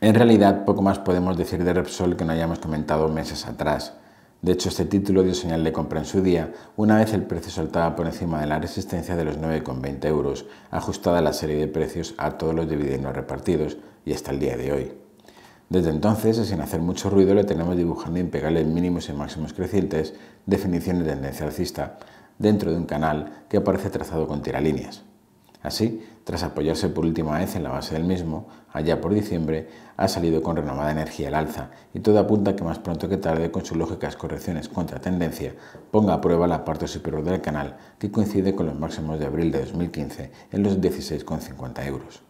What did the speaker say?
En realidad, poco más podemos decir de Repsol que no hayamos comentado meses atrás. De hecho, este título dio señal de compra en su día, una vez el precio saltaba por encima de la resistencia de los 9,20 euros, ajustada la serie de precios a todos los dividendos repartidos, y hasta el día de hoy. Desde entonces, sin hacer mucho ruido, le tenemos dibujando impecables mínimos y máximos crecientes, definición de tendencia alcista, dentro de un canal que aparece trazado con tiralíneas. Así, tras apoyarse por última vez en la base del mismo, allá por diciembre, ha salido con renovada energía el alza y todo apunta que más pronto que tarde, con sus lógicas correcciones contra tendencia, ponga a prueba la parte superior del canal que coincide con los máximos de abril de 2015 en los 16,50 euros.